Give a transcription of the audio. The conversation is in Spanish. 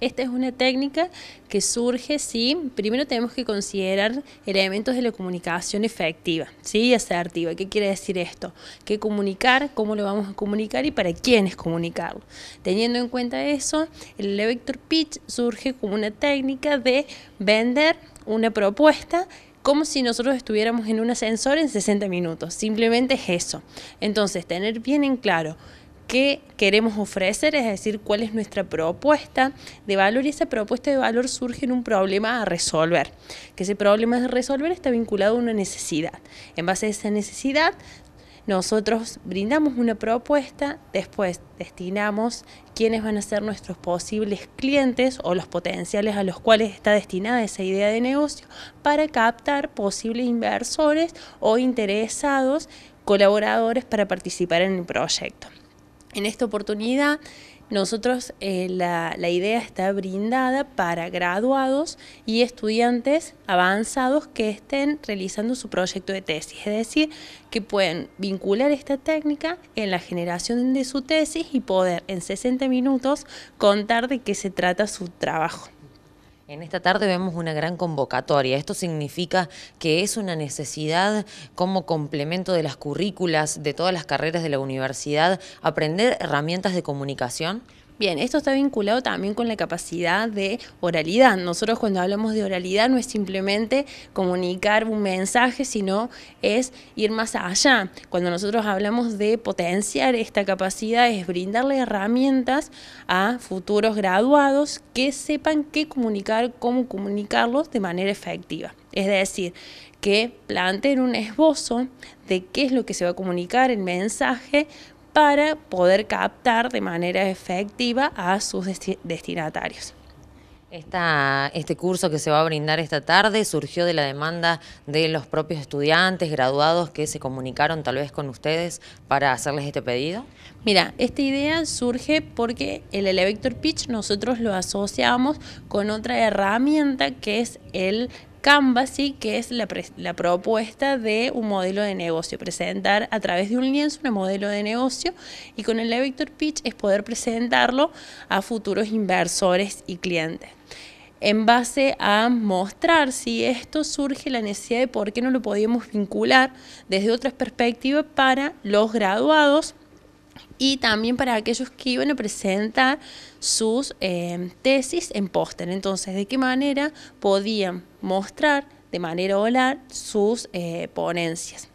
esta es una técnica que surge si primero tenemos que considerar elementos de la comunicación efectiva ¿sí? y asertiva. ¿Qué quiere decir esto? ¿Qué comunicar? ¿Cómo lo vamos a comunicar? ¿Y para quién es comunicarlo? Teniendo en cuenta eso, el elevator pitch surge como una técnica de vender una propuesta como si nosotros estuviéramos en un ascensor en 60 minutos. Simplemente es eso. Entonces, tener bien en claro qué queremos ofrecer, es decir, cuál es nuestra propuesta de valor y esa propuesta de valor surge en un problema a resolver, que ese problema a resolver está vinculado a una necesidad. En base a esa necesidad, nosotros brindamos una propuesta, después destinamos quiénes van a ser nuestros posibles clientes o los potenciales a los cuales está destinada esa idea de negocio para captar posibles inversores o interesados colaboradores para participar en el proyecto. En esta oportunidad, nosotros eh, la idea está brindada para graduados y estudiantes avanzados que estén realizando su proyecto de tesis, es decir, que pueden vincular esta técnica en la generación de su tesis y poder en 60 minutos contar de qué se trata su trabajo. En esta tarde vemos una gran convocatoria. Esto significa que es una necesidad como complemento de las currículas, de todas las carreras de la universidad, aprender herramientas de comunicación. Bien, esto está vinculado también con la capacidad de oralidad. Nosotros cuando hablamos de oralidad no es simplemente comunicar un mensaje, sino es ir más allá. Cuando nosotros hablamos de potenciar esta capacidad es brindarle herramientas a futuros graduados que sepan qué comunicar, cómo comunicarlos de manera efectiva. Es decir, que planteen un esbozo de qué es lo que se va a comunicar, el mensaje, para poder captar de manera efectiva a sus destinatarios. este curso que se va a brindar esta tarde surgió de la demanda de los propios estudiantes, graduados que se comunicaron tal vez con ustedes para hacerles este pedido. Mira, esta idea surge porque el Elevator Pitch nosotros lo asociamos con otra herramienta que es el sí, que es la, propuesta de un modelo de negocio, presentar a través de un lienzo un modelo de negocio y con el elevator Pitch es poder presentarlo a futuros inversores y clientes. En base a mostrar si esto surge la necesidad de por qué no lo podíamos vincular desde otras perspectivas para los graduados y también para aquellos que iban a presentar sus eh, tesis en póster. Entonces, de qué manera podían mostrar de manera oral sus eh, ponencias.